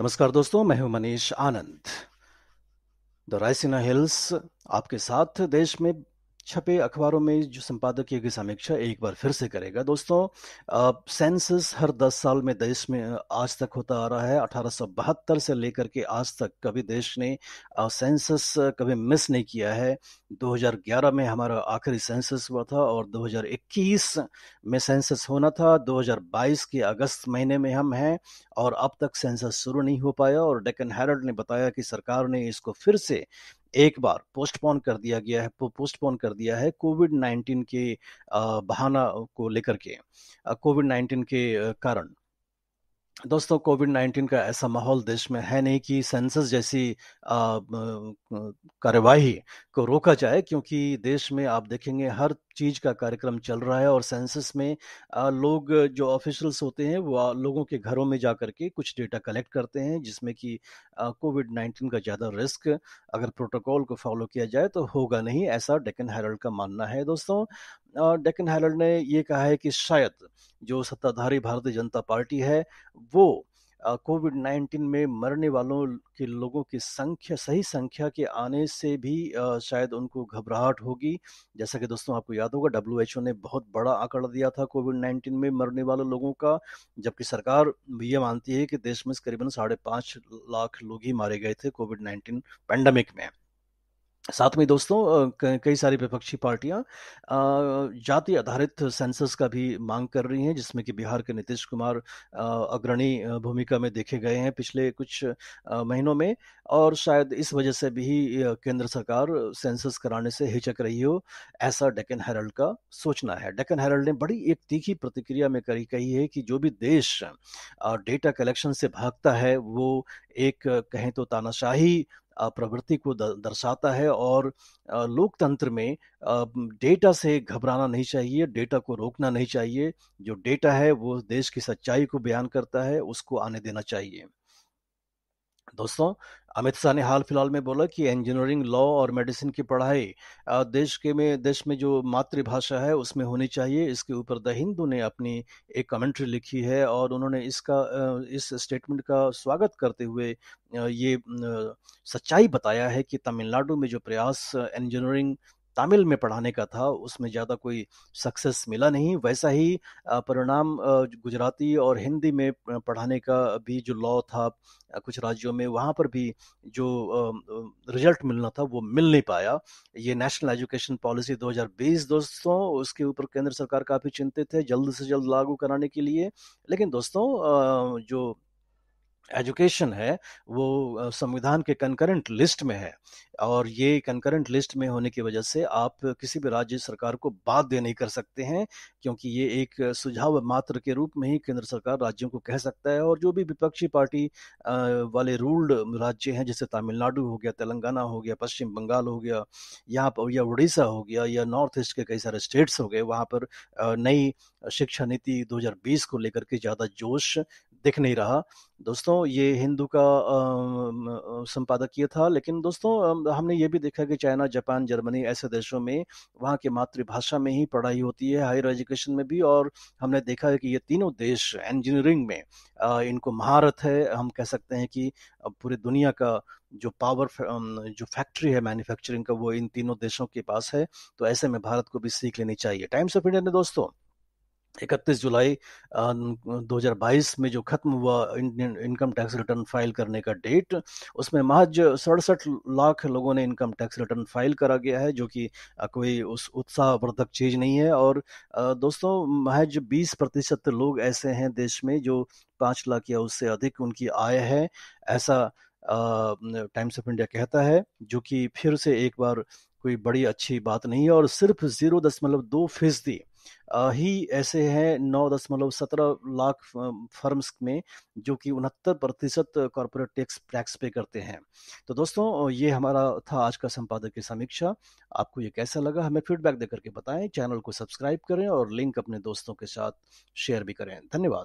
नमस्कार दोस्तों मैं हूं मनीष आनंद द रायसिना हिल्स आपके साथ देश में छपे अखबारों में जो संपादकीय की समीक्षा एक बार फिर से करेगा दोस्तों सेंसस हर 10 साल में देश में आज तक होता आ रहा है अठारह से लेकर के आज तक कभी देश ने सेंसस कभी मिस नहीं किया है 2011 में हमारा आखिरी सेंसस हुआ था और 2021 में सेंसस होना था 2022 के अगस्त महीने में हम हैं और अब तक सेंसस शुरू नहीं हो पाया और डेकन हेरल्ड ने बताया कि सरकार ने इसको फिर से एक बार पोस्टपोन कर दिया गया है पोस्टपोन कर दिया है कोविड नाइन्टीन के बहाना को लेकर के कोविड नाइन्टीन के कारण दोस्तों कोविड नाइन्टीन का ऐसा माहौल देश में है नहीं कि सेंसस जैसी कार्यवाही को रोका जाए क्योंकि देश में आप देखेंगे हर चीज का कार्यक्रम चल रहा है और सेंसस में लोग जो ऑफिशल्स होते हैं वो लोगों के घरों में जा के कुछ डेटा कलेक्ट करते हैं जिसमें कि कोविड नाइन्टीन का ज़्यादा रिस्क अगर प्रोटोकॉल को फॉलो किया जाए तो होगा नहीं ऐसा डेकन हेरल्ड का मानना है दोस्तों डेकन हेरल्ड ने ये कहा है कि शायद जो सत्ताधारी भारतीय जनता पार्टी है वो कोविड नाइन्टीन में मरने वालों के लोगों की संख्या सही संख्या के आने से भी शायद उनको घबराहट होगी जैसा कि दोस्तों आपको याद होगा डब्ल्यू ने बहुत बड़ा आंकड़ा दिया था कोविड नाइन्टीन में मरने वाले लोगों का जबकि सरकार ये मानती है कि देश में करीबन साढ़े पाँच लाख लोग ही मारे गए थे कोविड नाइन्टीन पैंडमिक में साथ में दोस्तों कई सारी विपक्षी पार्टियां जाति आधारित सेंसस का भी मांग कर रही हैं जिसमें कि बिहार के नीतीश कुमार अग्रणी भूमिका में देखे गए हैं पिछले कुछ महीनों में और शायद इस वजह से भी केंद्र सरकार सेंसस कराने से हिचक रही हो ऐसा डेकन हेरल्ड का सोचना है डेकन हेरल्ड ने बड़ी एक तीखी प्रतिक्रिया में करी कही है कि जो भी देश डेटा कलेक्शन से भागता है वो एक कहें तो तानाशाही प्रवृत्ति को दर्शाता है और लोकतंत्र में डेटा से घबराना नहीं चाहिए डेटा को रोकना नहीं चाहिए जो डेटा है वो देश की सच्चाई को बयान करता है उसको आने देना चाहिए दोस्तों अमित शाह ने हाल फिलहाल में बोला कि इंजीनियरिंग लॉ और मेडिसिन की पढ़ाई देश के में देश में जो मातृभाषा है उसमें होनी चाहिए इसके ऊपर द हिंदू ने अपनी एक कमेंट्री लिखी है और उन्होंने इसका इस स्टेटमेंट का स्वागत करते हुए ये सच्चाई बताया है कि तमिलनाडु में जो प्रयास इंजीनियरिंग तमिल में पढ़ाने का था उसमें ज़्यादा कोई सक्सेस मिला नहीं वैसा ही परिणाम गुजराती और हिंदी में पढ़ाने का भी जो लॉ था कुछ राज्यों में वहाँ पर भी जो रिजल्ट मिलना था वो मिल नहीं पाया ये नेशनल एजुकेशन पॉलिसी 2020 दोस्तों उसके ऊपर केंद्र सरकार काफ़ी चिंतित है जल्द से जल्द लागू कराने के लिए लेकिन दोस्तों जो एजुकेशन है वो संविधान के कंकरेंट लिस्ट में है और ये कंकरेंट लिस्ट में होने की वजह से आप किसी भी राज्य सरकार को बाध्य नहीं कर सकते हैं क्योंकि ये एक सुझाव मात्र के रूप में ही केंद्र सरकार राज्यों को कह सकता है और जो भी विपक्षी पार्टी वाले रूल्ड राज्य हैं जैसे तमिलनाडु हो गया तेलंगाना हो गया पश्चिम बंगाल हो गया यहाँ पर या उड़ीसा हो गया या नॉर्थ ईस्ट के कई सारे स्टेट्स हो गए वहाँ पर नई शिक्षा नीति 2020 को लेकर के ज़्यादा जोश दिख नहीं रहा दोस्तों ये हिंदू का संपादकीय था लेकिन दोस्तों हमने ये भी देखा कि चाइना जापान जर्मनी ऐसे देशों में वहाँ की मातृभाषा में ही पढ़ाई होती है हायर एजुकेशन में भी और हमने देखा है कि ये तीनों देश इंजीनियरिंग में इनको महारत है हम कह सकते हैं कि पूरे दुनिया का जो पावर जो फैक्ट्री है मैन्युफैक्चरिंग का वो इन तीनों देशों के पास है तो ऐसे में भारत को भी सीख लेनी चाहिए टाइम्स ऑफ इंडिया ने दोस्तों इकतीस जुलाई 2022 में जो खत्म हुआ Indian income tax return file करने का डेट उसमें महज सड़सठ लाख लोगों ने इनकम टैक्स रिटर्न फाइल करा गया है जो कि कोई उस उत्साहवर्धक चीज नहीं है और दोस्तों महज 20 प्रतिशत लोग ऐसे हैं देश में जो पाँच लाख या उससे अधिक उनकी आय है ऐसा टाइम्स ऑफ इंडिया कहता है जो कि फिर से एक बार कोई बड़ी अच्छी बात नहीं है और सिर्फ जीरो दशमलव दो फीसदी ही ऐसे हैं नौ दशमलव सत्रह लाख फर्म्स में जो कि उनहत्तर प्रतिशत कॉरपोरेट टैक्स टैक्स पे करते हैं तो दोस्तों ये हमारा था आज का संपादकीय समीक्षा आपको ये कैसा लगा हमें फीडबैक देकर के बताएं चैनल को सब्सक्राइब करें और लिंक अपने दोस्तों के साथ शेयर भी करें धन्यवाद